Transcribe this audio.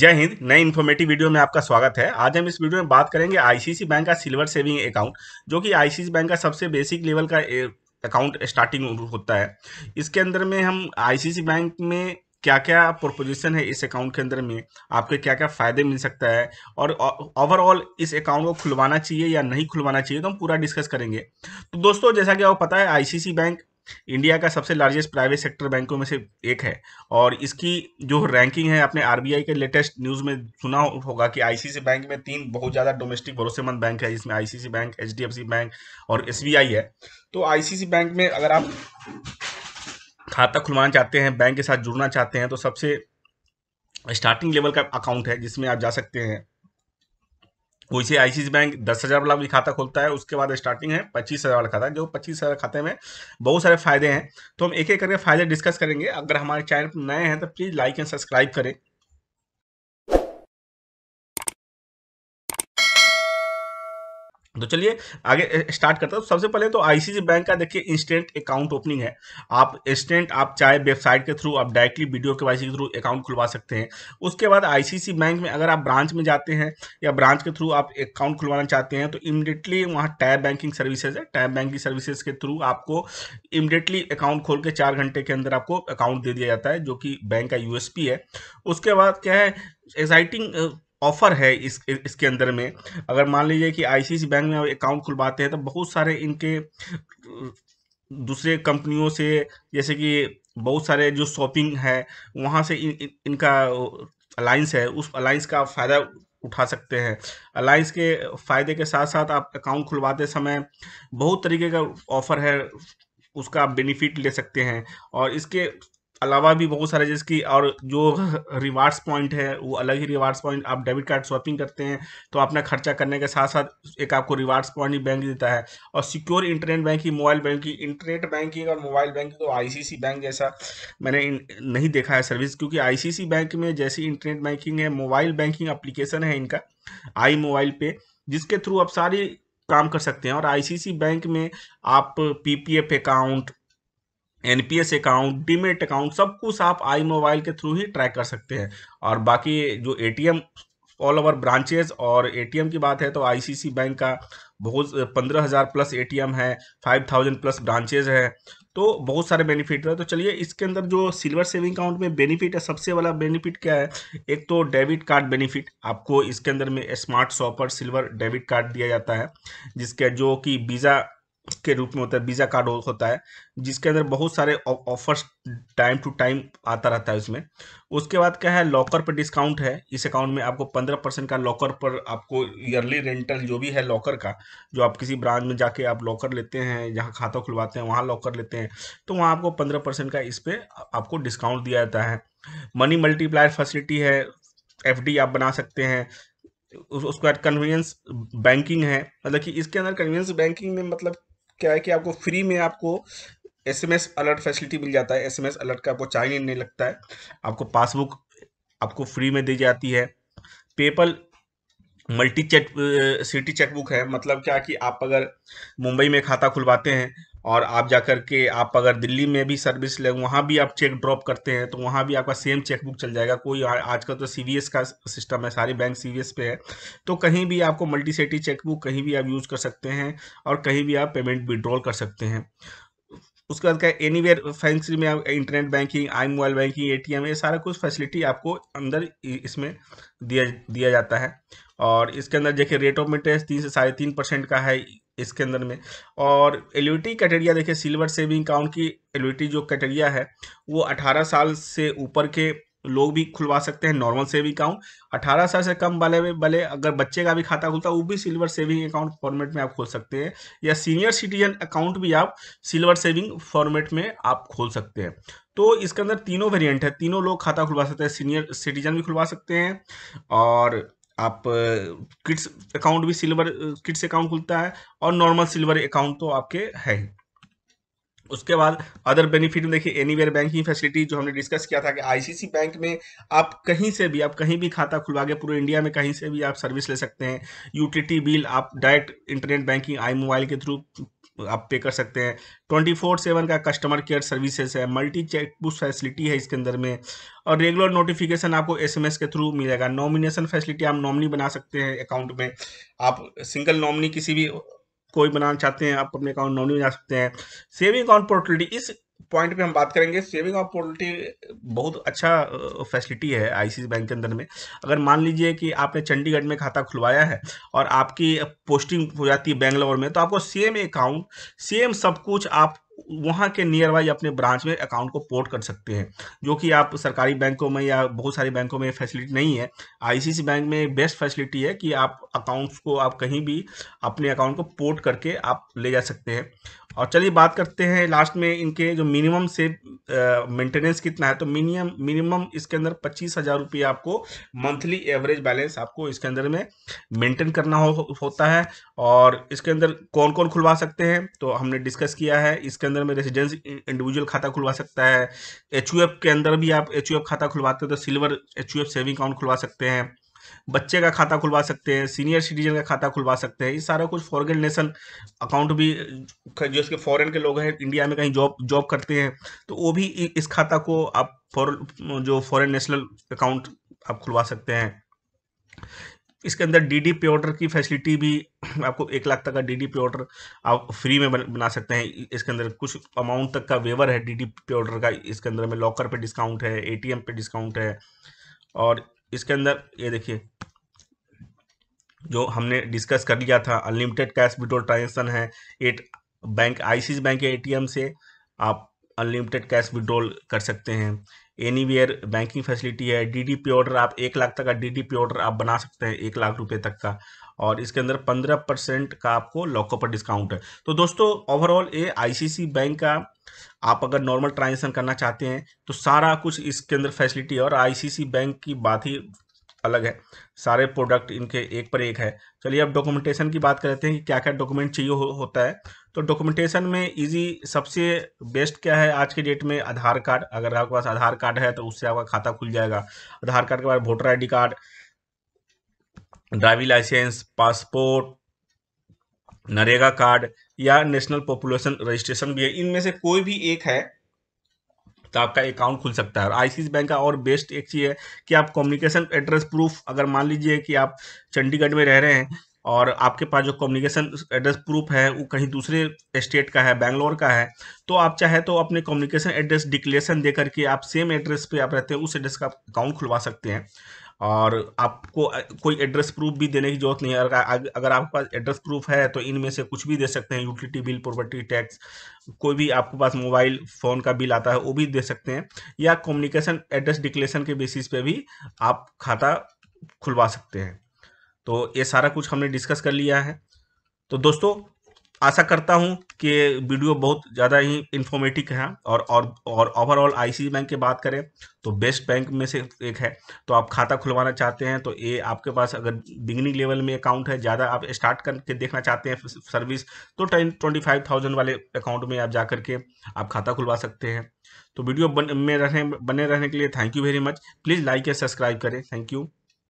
जय हिंद नए informative video में आपका स्वागत है आज हम इस वीडियो में बात करेंगे आईसीसी बैंक का सिल्वर सेविंग अकाउंट जो कि आईसीसी बैंक का सबसे बेसिक लेवल का अकाउंट स्टार्टिंग होता है इसके अंदर में हम आईसीसी बैंक में क्या क्या प्रोपोजिशन है इस अकाउंट के अंदर में आपके क्या क्या फ़ायदे मिल सकता है और ओवरऑल इस अकाउंट को खुलवाना चाहिए या नहीं खुलवाना चाहिए तो हम पूरा डिस्कस करेंगे तो दोस्तों जैसा कि आपको पता है आईसीसी बैंक इंडिया का सबसे लार्जेस्ट प्राइवेट सेक्टर बैंकों में से एक है और इसकी जो रैंकिंग है आपने आरबीआई के लेटेस्ट न्यूज में सुना होगा कि आईसीसी बैंक में तीन बहुत ज्यादा डोमेस्टिक भरोसेमंद बैंक है जिसमें आईसीसी बैंक एच बैंक और एस है तो आईसीसी बैंक में अगर आप खाता खुलवाना चाहते हैं बैंक के साथ जुड़ना चाहते हैं तो सबसे स्टार्टिंग लेवल का अकाउंट है जिसमें आप जा सकते हैं कोई सी आई बैंक दस हज़ार वाला भी खाता खोलता है उसके बाद स्टार्टिंग है पच्चीस हज़ार वाला खाता जो पच्चीस हज़ार खाते में बहुत सारे फायदे हैं तो हम एक एक करके फायदे डिस्कस करेंगे अगर हमारे चैनल पर नए हैं तो प्लीज़ लाइक एंड सब्सक्राइब करें तो चलिए आगे स्टार्ट करता हूँ सबसे पहले तो आईसीसी बैंक का देखिए इंस्टेंट अकाउंट ओपनिंग है आप इंस्टेंट आप चाहे वेबसाइट के थ्रू आप डायरेक्टली वीडियो के वाई के थ्रू अकाउंट खुलवा सकते हैं उसके बाद आईसीसी बैंक में अगर आप ब्रांच में जाते हैं या ब्रांच के थ्रू आप अकाउंट खुलवाना चाहते हैं तो इमिडिएटली वहाँ टैब बैंकिंग सर्विसेज है टैब बैंकिंग सर्विसेज के थ्रू आपको इमिडिएटली अकाउंट खोल के चार घंटे के अंदर आपको अकाउंट दे दिया जाता है जो कि बैंक का यूएसपी है उसके बाद क्या है एक्साइटिंग ऑफर है इस इसके अंदर में अगर मान लीजिए कि आई बैंक में अकाउंट खुलवाते हैं तो बहुत सारे इनके दूसरे कंपनियों से जैसे कि बहुत सारे जो शॉपिंग है वहाँ से इन, इन, इनका अलायंस है उस अलायंस का फ़ायदा उठा सकते हैं अलायंस के फ़ायदे के साथ साथ आप अकाउंट खुलवाते समय बहुत तरीके का ऑफर है उसका आप बेनिफिट ले सकते हैं और इसके अलावा भी बहुत सारे जैसे कि और जो रिवार्ड्स पॉइंट है वो अलग ही रिवार्ड्स पॉइंट आप डेबिट कार्ड शॉपिंग करते हैं तो अपना खर्चा करने के साथ साथ एक आपको रिवार्ड्स पॉइंट ही बैंक देता है और secure internet banking mobile banking internet banking और मोबाइल बैंकिंग तो आई बैंक जैसा मैंने नहीं देखा है सर्विस क्योंकि आई बैंक में जैसी इंटरनेट बैंकिंग है मोबाइल बैंकिंग अप्लीकेशन है इनका आई मोबाइल पे जिसके थ्रू आप सारी काम कर सकते हैं और आई बैंक में आप P account NPS account demat account सब कुछ आप आई मोबाइल के थ्रू ही ट्रैक कर सकते हैं और बाकी जो एटीएम ऑल ओवर ब्रांचेज और एटीएम की बात है तो आईसीसी बैंक का बहुत पंद्रह हज़ार प्लस एटीएम है फाइव थाउजेंड प्लस ब्रांचेज है तो बहुत सारे बेनिफिट है तो चलिए इसके अंदर जो सिल्वर सेविंग अकाउंट में बेनिफिट है सबसे वाला बेनिफिट क्या है एक तो डेबिट कार्ड बेनिफिट आपको इसके अंदर में smart shopper silver debit card दिया जाता है जिसके जो कि वीज़ा के रूप में होता है वीज़ा कार्ड होता है जिसके अंदर बहुत सारे ऑफर्स टाइम टू टाइम आता रहता है उसमें उसके बाद क्या है लॉकर पर डिस्काउंट है इस अकाउंट में आपको पंद्रह परसेंट का लॉकर पर आपको ईयरली रेंटल जो भी है लॉकर का जो आप किसी ब्रांच में जाके आप लॉकर लेते हैं जहाँ खाता खुलवाते हैं वहाँ लॉकर लेते हैं तो वहाँ आपको पंद्रह परसेंट का इस पर आपको डिस्काउंट दिया जाता है मनी मल्टीप्लायर फैसिलिटी है एफ आप बना सकते हैं उसके बाद कन्वीनियंस बैंकिंग है मतलब कि इसके अंदर कन्वीनियंस बैंकिंग में मतलब क्या है कि आपको फ्री में आपको एसएमएस अलर्ट फैसिलिटी मिल जाता है एसएमएस अलर्ट का आपको चाइन नहीं लगता है आपको पासबुक आपको फ्री में दी जाती है पेपल मल्टी चेट सिटी चेकबुक है मतलब क्या कि आप अगर मुंबई में खाता खुलवाते हैं और आप जा कर के आप अगर दिल्ली में भी सर्विस ले वहाँ भी आप चेक ड्रॉप करते हैं तो वहाँ भी आपका सेम चेकबुक चल जाएगा कोई आजकल तो सी का सिस्टम है सारे बैंक सी पे है तो कहीं भी आपको मल्टी सेटी चेकबुक कहीं भी आप यूज़ कर सकते हैं और कहीं भी आप पेमेंट विड्रॉल कर सकते हैं उसके बाद क्या एनी वेयर फैंसरी में आप internet banking I mobile banking A M ये सारा कुछ फैसिलिटी आपको अंदर इसमें दिया दिया जाता है और इसके अंदर देखिए रेट ऑफ इंटरेस्ट तीन से साढ़े तीन परसेंट का है इसके अंदर में और एल्यूटी कैटेरिया देखिए सिल्वर सेविंग अकाउंट की एल्यूटी जो कैटेरिया है वो 18 साल से ऊपर के लोग भी खुलवा सकते हैं नॉर्मल सेविंग अकाउंट 18 साल से कम वाले में भले अगर बच्चे का भी खाता खुलता है वो भी सिल्वर सेविंग अकाउंट फॉर्मेट में आप खोल सकते हैं या सीनियर सिटीजन अकाउंट भी आप सिल्वर सेविंग फॉर्मेट में आप खोल सकते हैं तो इसके अंदर तीनों वेरिएंट है तीनों लोग खाता खुलवा सकते हैं सीनियर सिटीजन भी खुलवा सकते हैं और आप किड्स अकाउंट भी सिल्वर किड्स अकाउंट खुलता है और नॉर्मल सिल्वर अकाउंट तो आपके है ही उसके बाद अदर बेनिफिट में देखिए वेयर बैंकिंग फैसिलिटी जो हमने डिस्कस किया था कि आईसीसी बैंक में आप कहीं से भी आप कहीं भी खाता खुलवा के पूरे इंडिया में कहीं से भी आप सर्विस ले सकते हैं यूटिलिटी बिल आप direct internet banking I mobile के थ्रू आप पे कर सकते हैं ट्वेंटी फोर सेवन का कस्टमर केयर सर्विसेज है मल्टी चेक बुक फैसिलिटी है इसके अंदर में और रेगुलर नोटिफिकेशन आपको एसएमएस के थ्रू मिलेगा नॉमिनेशन फैसिलिटी आप नॉमनी बना सकते हैं अकाउंट में आप सिंगल नॉमिनी किसी भी कोई बनाना चाहते हैं आप अपने अकाउंट नॉमनी बना सकते हैं सेविंग अकाउंट पोर्टलिटी इस पॉइंट पे हम बात करेंगे सेविंग ऑफ पोल्टी बहुत अच्छा फैसिलिटी है आईसीसी बैंक के अंदर में अगर मान लीजिए कि आपने चंडीगढ़ में खाता खुलवाया है और आपकी पोस्टिंग हो जाती है बेंगलोर में तो आपको सेम अकाउंट सेम सब कुछ आप वहाँ के नियर बाई अपने ब्रांच में अकाउंट को पोर्ट कर सकते हैं जो कि आप सरकारी बैंकों में या बहुत सारी बैंकों में फैसिलिटी नहीं है आईसीसी बैंक में बेस्ट फैसिलिटी है कि आप अकाउंट्स को आप कहीं भी अपने अकाउंट को पोर्ट करके आप ले जा सकते हैं और चलिए बात करते हैं लास्ट में इनके जो मिनिमम से मेंटेनेंस कितना है तो मिनिमम मिनिमम इसके अंदर पच्चीस हज़ार रुपये आपको मंथली एवरेज बैलेंस आपको इसके अंदर में मेंटेन करना हो, होता है और इसके अंदर कौन कौन खुलवा सकते हैं तो हमने डिस्कस किया है इसके अंदर में रेजिडेंस इंडिविजुअल खाता खुलवा सकता है एच के अंदर भी आप एच खाता खुलवाते हो तो सिल्वर एच सेविंग अकाउंट खुलवा सकते हैं बच्चे का खाता खुलवा सकते हैं सीनियर सिटीजन का खाता खुलवा सकते हैं ये सारा कुछ फॉरगेन नेशनल अकाउंट भी जो इसके फॉरेन के लोग हैं इंडिया में कहीं जॉब जॉब करते हैं तो वो भी इस खाता को आप फॉर जो फॉरन नेशनल अकाउंट आप खुलवा सकते हैं इसके अंदर डी डी पे ऑर्डर की फैसिलिटी भी आपको एक लाख तक का डी डी पे ऑर्डर आप फ्री में बना सकते हैं इसके अंदर कुछ अमाउंट तक का वेवर है डी डी पे ऑर्डर का इसके अंदर में लॉकर पे डिस्काउंट है ए टी एम पे डिस्काउंट है और इसके अंदर ये देखिए जो हमने डिस्कस कर लिया था अनलिमिटेड कैश विड्रोल ट्रांजेक्शन है एट बैंक आई बैंक के एटीएम से आप अनलिमिटेड कैश विड्रोल कर सकते हैं एनी वेयर बैंकिंग फैसिलिटी है डीडीपी ऑर्डर आप एक लाख तक का डीडीपी ऑर्डर आप बना सकते हैं एक लाख रुपए तक का और इसके अंदर पंद्रह परसेंट का आपको लॉकअप पर डिस्काउंट है तो दोस्तों ओवरऑल ये आईसीसी बैंक का आप अगर नॉर्मल ट्रांजेक्शन करना चाहते हैं तो सारा कुछ इसके अंदर फैसिलिटी है और आईसीसी बैंक की बात ही अलग है सारे प्रोडक्ट इनके एक पर एक है चलिए अब डॉक्यूमेंटेशन की बात करते हैं कि क्या क्या डॉक्यूमेंट चाहिए हो, होता है तो डॉक्यूमेंटेशन में इजी सबसे बेस्ट क्या है आज के डेट में आधार कार्ड अगर आपके पास आधार कार्ड है तो उससे आपका खाता खुल जाएगा आधार कार्ड के बाद voter ID card driving licence passport NREGA card या नेशनल पॉपुलेशन रजिस्ट्रेशन भी है इनमें से कोई भी एक है तो आपका अकाउंट खुल सकता है और बैंक का और बेस्ट एक चीज़ है कि आप कम्युनिकेशन एड्रेस प्रूफ अगर मान लीजिए कि आप चंडीगढ़ में रह रहे हैं और आपके पास जो कम्युनिकेशन एड्रेस प्रूफ है वो कहीं दूसरे स्टेट का है बैंगलोर का है तो आप चाहे तो अपने कम्युनिकेशन एड्रेस डिक्लेरेशन दे करके आप सेम एड्रेस पे आप रहते हैं उस एड्रेस का आप अकाउंट खुलवा सकते हैं और आपको कोई एड्रेस प्रूफ भी देने की जरूरत नहीं है अगर अगर आपके पास एड्रेस प्रूफ है तो इनमें से कुछ भी दे सकते हैं यूटिलिटी बिल प्रॉपर्टी टैक्स कोई भी आपके पास मोबाइल फ़ोन का बिल आता है वो भी दे सकते हैं या कम्युनिकेशन एड्रेस डिक्लेरेशन के बेसिस पे भी आप खाता खुलवा सकते हैं तो ये सारा कुछ हमने डिस्कस कर लिया है तो दोस्तों आशा करता हूँ कि वीडियो बहुत ज़्यादा ही इन्फॉर्मेटिव है और और और ओवरऑल आई बैंक की बात करें तो बेस्ट बैंक में से एक है तो आप खाता खुलवाना चाहते हैं तो ये आपके पास अगर बिगनिंग लेवल में अकाउंट है ज़्यादा आप स्टार्ट करके देखना चाहते हैं सर्विस तो ट्वेंटी फाइव थाउजेंड वाले अकाउंट में आप जा करके आप खाता खुलवा सकते हैं तो वीडियो बन में रहने बने रहने के लिए thank you very much please like या सब्सक्राइब करें थैंक यू